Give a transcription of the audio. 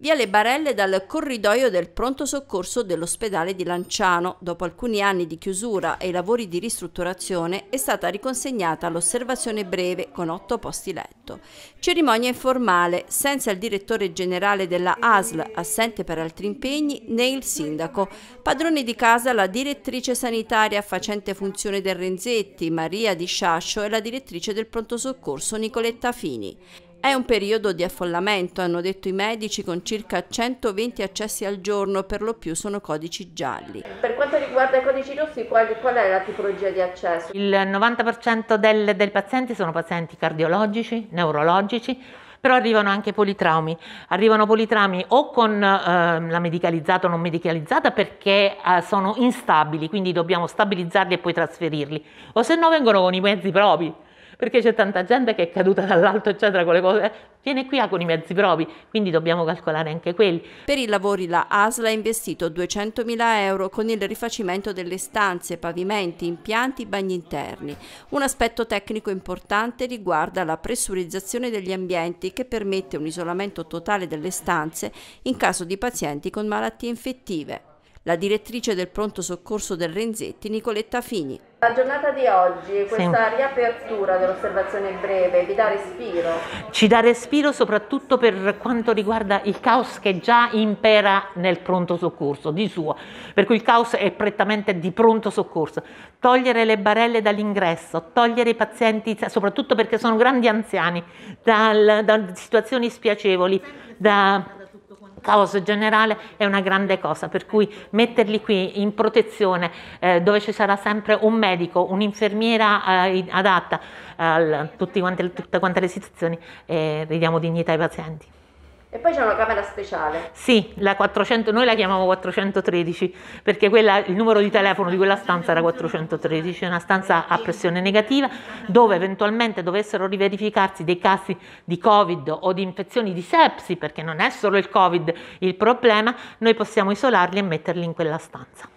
via le Barelle dal corridoio del pronto soccorso dell'ospedale di Lanciano. Dopo alcuni anni di chiusura e i lavori di ristrutturazione è stata riconsegnata l'osservazione breve con otto posti letto. Cerimonia informale, senza il direttore generale della ASL, assente per altri impegni, né il sindaco. Padrone di casa la direttrice sanitaria facente funzione del Renzetti, Maria Di Sciascio e la direttrice del pronto soccorso Nicoletta Fini. È un periodo di affollamento, hanno detto i medici, con circa 120 accessi al giorno, per lo più sono codici gialli. Per quanto riguarda i codici rossi, qual, qual è la tipologia di accesso? Il 90% del, del pazienti sono pazienti cardiologici, neurologici, però arrivano anche politraumi, arrivano politraumi o con eh, la medicalizzata o non medicalizzata perché eh, sono instabili, quindi dobbiamo stabilizzarli e poi trasferirli, o se no vengono con i mezzi propri perché c'è tanta gente che è caduta dall'alto, eccetera, con le cose, viene qui con i mezzi propri, quindi dobbiamo calcolare anche quelli. Per i lavori la ASL ha investito 200.000 euro con il rifacimento delle stanze, pavimenti, impianti, bagni interni. Un aspetto tecnico importante riguarda la pressurizzazione degli ambienti che permette un isolamento totale delle stanze in caso di pazienti con malattie infettive la direttrice del pronto soccorso del Renzetti, Nicoletta Fini. La giornata di oggi, questa sì. riapertura dell'osservazione breve, vi dà respiro? Ci dà respiro soprattutto per quanto riguarda il caos che già impera nel pronto soccorso, di suo, per cui il caos è prettamente di pronto soccorso. Togliere le barelle dall'ingresso, togliere i pazienti, soprattutto perché sono grandi anziani, da situazioni spiacevoli, da caos generale è una grande cosa, per cui metterli qui in protezione eh, dove ci sarà sempre un medico, un'infermiera eh, adatta a tutte quante le situazioni e eh, ridiamo dignità ai pazienti. E poi c'è una camera speciale. Sì, la 400, noi la chiamiamo 413 perché quella, il numero di telefono di quella stanza era 413, è una stanza a pressione negativa dove eventualmente dovessero riverificarsi dei casi di Covid o di infezioni di sepsi, perché non è solo il Covid il problema, noi possiamo isolarli e metterli in quella stanza.